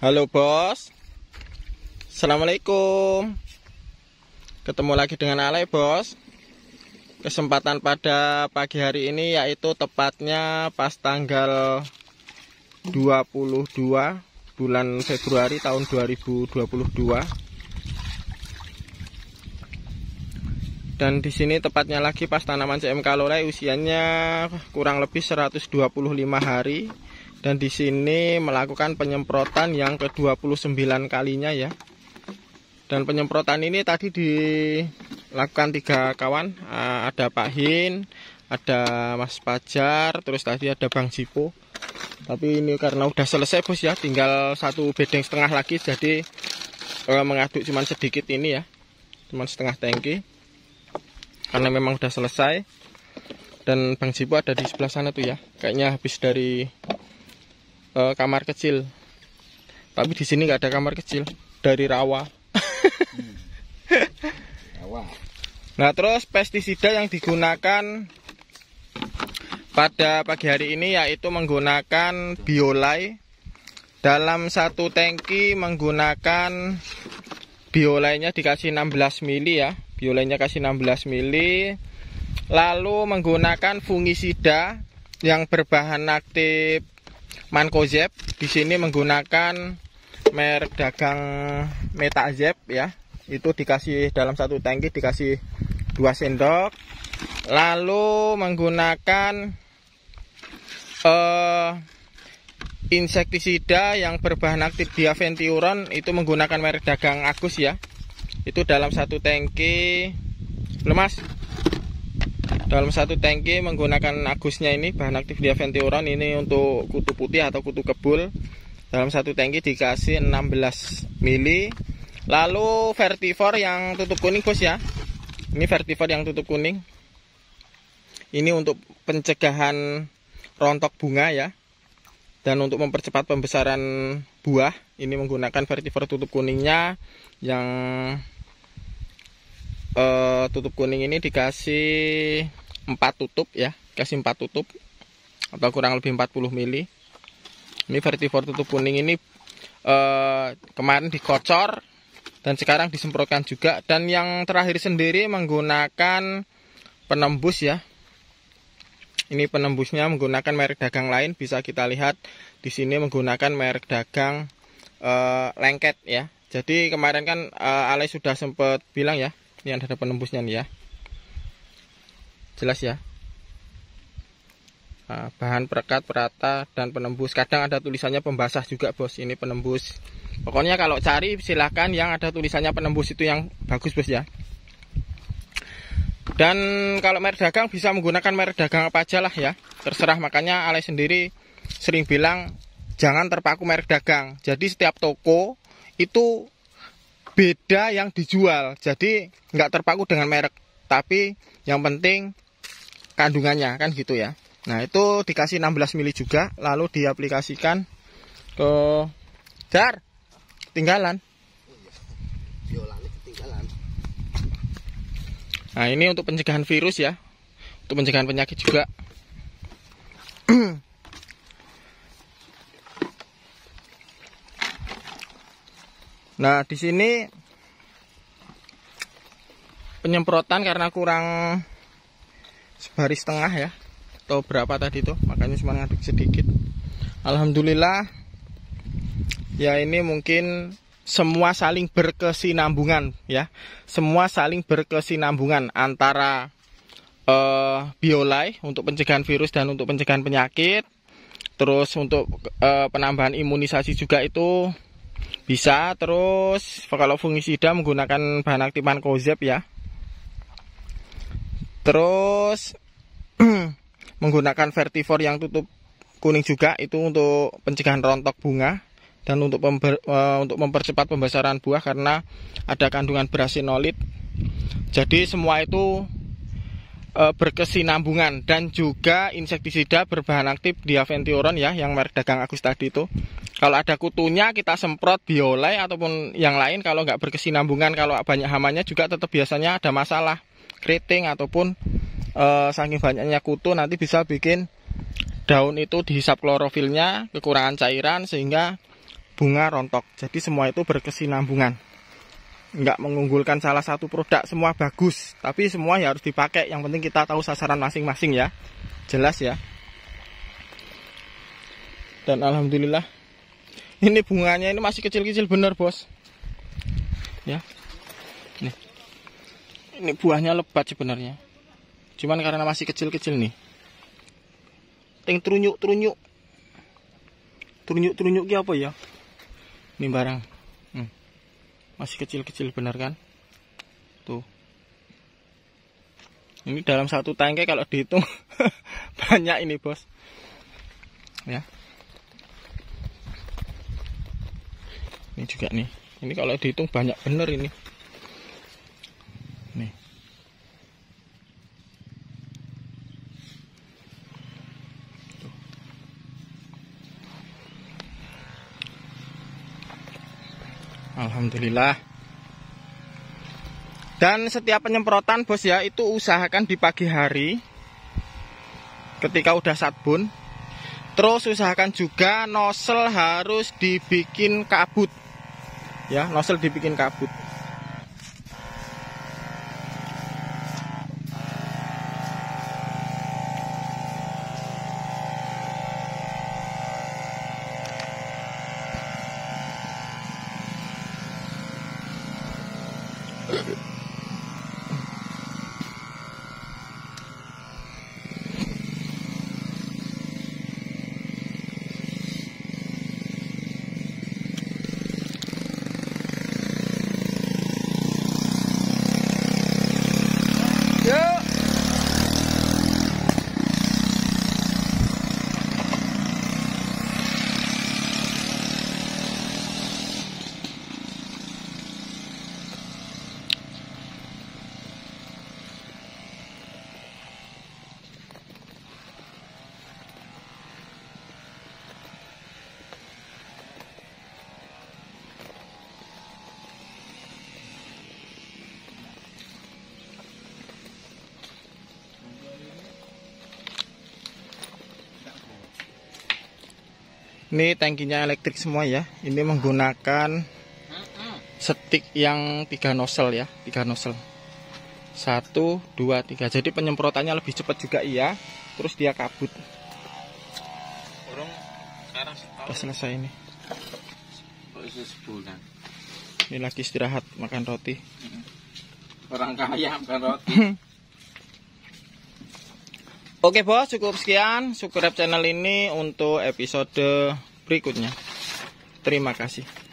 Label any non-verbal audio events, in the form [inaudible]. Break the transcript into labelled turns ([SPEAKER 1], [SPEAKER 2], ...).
[SPEAKER 1] Halo bos Assalamualaikum Ketemu lagi dengan Ale bos Kesempatan pada pagi hari ini yaitu tepatnya pas tanggal 22 bulan Februari tahun 2022 Dan di sini tepatnya lagi pas tanaman CMK Lorai usianya kurang lebih 125 hari dan di sini melakukan penyemprotan yang ke-29 kalinya ya dan penyemprotan ini tadi dilakukan tiga kawan eh, ada Pak Hin ada Mas Pajar terus tadi ada Bang Jipo tapi ini karena udah selesai bos ya tinggal satu bedeng setengah lagi jadi kalau eh, mengaduk cuman sedikit ini ya cuman setengah tangki karena memang udah selesai dan Bang Jipo ada di sebelah sana tuh ya kayaknya habis dari e, kamar kecil tapi di sini nggak ada kamar kecil dari rawa nah terus pestisida yang digunakan pada pagi hari ini yaitu menggunakan biolai dalam satu tangki menggunakan biolainya dikasih 16 mili ya biolainya kasih 16 mili lalu menggunakan fungisida yang berbahan aktif Mankozep. Di sini menggunakan merek dagang Metazep ya. Itu dikasih dalam satu tangki dikasih dua sendok. Lalu menggunakan eh insektisida yang berbahan aktif diaventuron itu menggunakan merek dagang Agus ya. Itu dalam satu tangki. Lemas dalam satu tangki menggunakan agusnya ini bahan aktif di Aventuron ini untuk kutu putih atau kutu kebul dalam satu tangki dikasih 16 mili lalu vertivor yang tutup kuning bos ya ini vertivor yang tutup kuning ini untuk pencegahan rontok bunga ya dan untuk mempercepat pembesaran buah ini menggunakan vertivor tutup kuningnya yang uh, tutup kuning ini dikasih 4 tutup ya kasih 4 tutup atau kurang lebih 40 mili ini vertivor tutup kuning ini uh, kemarin dikocor dan sekarang disemprotkan juga dan yang terakhir sendiri menggunakan penembus ya ini penembusnya menggunakan merek dagang lain bisa kita lihat di sini menggunakan merek dagang uh, lengket ya jadi kemarin kan uh, Ale sudah sempat bilang ya ini ada penembusnya nih ya jelas ya ah, bahan perekat perata dan penembus kadang ada tulisannya pembasah juga bos ini penembus pokoknya kalau cari silahkan yang ada tulisannya penembus itu yang bagus bos ya dan kalau merek dagang bisa menggunakan merek dagang apa aja lah ya terserah makanya Ale sendiri sering bilang jangan terpaku merek dagang jadi setiap toko itu beda yang dijual. Jadi nggak terpaku dengan merek, tapi yang penting kandungannya kan gitu ya. Nah, itu dikasih 16 mili juga lalu diaplikasikan ke jar ketinggalan. Nah, ini untuk pencegahan virus ya. Untuk pencegahan penyakit juga. [clears throat] Nah, di sini penyemprotan karena kurang sebaris setengah ya atau berapa tadi tuh makanya cuma ngaduk sedikit Alhamdulillah ya ini mungkin semua saling berkesinambungan ya semua saling berkesinambungan antara eh, biolay untuk pencegahan virus dan untuk pencegahan penyakit terus untuk eh, penambahan imunisasi juga itu bisa terus kalau fungisida menggunakan bahan aktifan kozep ya terus [clears throat] menggunakan vertivor yang tutup kuning juga itu untuk pencegahan rontok bunga dan untuk pember, uh, untuk mempercepat pembesaran buah karena ada kandungan brasinolit jadi semua itu uh, berkesinambungan dan juga insektisida berbahan aktif diaventioron ya yang merek dagang Agus tadi itu kalau ada kutunya kita semprot biolay ataupun yang lain kalau nggak berkesinambungan kalau banyak hamanya juga tetap biasanya ada masalah keriting ataupun e, saking banyaknya kutu nanti bisa bikin daun itu dihisap klorofilnya kekurangan cairan sehingga bunga rontok. Jadi semua itu berkesinambungan. Nggak mengunggulkan salah satu produk semua bagus, tapi semua ya harus dipakai. Yang penting kita tahu sasaran masing-masing ya. Jelas ya dan alhamdulillah ini bunganya ini masih kecil-kecil bener bos ya nih ini buahnya lebat sebenarnya cuman karena masih kecil-kecil nih ting terunyuk terunyuk terunyuk terunyuk ki apa ya ini barang hmm. masih kecil-kecil bener kan tuh ini dalam satu tangkai kalau dihitung [laughs] banyak ini bos ya ini juga nih ini kalau dihitung banyak bener ini nih Tuh. Alhamdulillah dan setiap penyemprotan bos ya itu usahakan di pagi hari ketika udah satbun Terus usahakan juga nosel harus dibikin kabut ya nosel dibikin kabut ini tangkinya elektrik semua ya ini menggunakan stick yang tiga nozzle ya tiga nozzle satu dua tiga jadi penyemprotannya lebih cepat juga iya terus dia kabut Sudah selesai ini ini lagi istirahat makan roti orang kaya makan roti [laughs] Oke bos, cukup sekian subscribe channel ini untuk episode berikutnya. Terima kasih.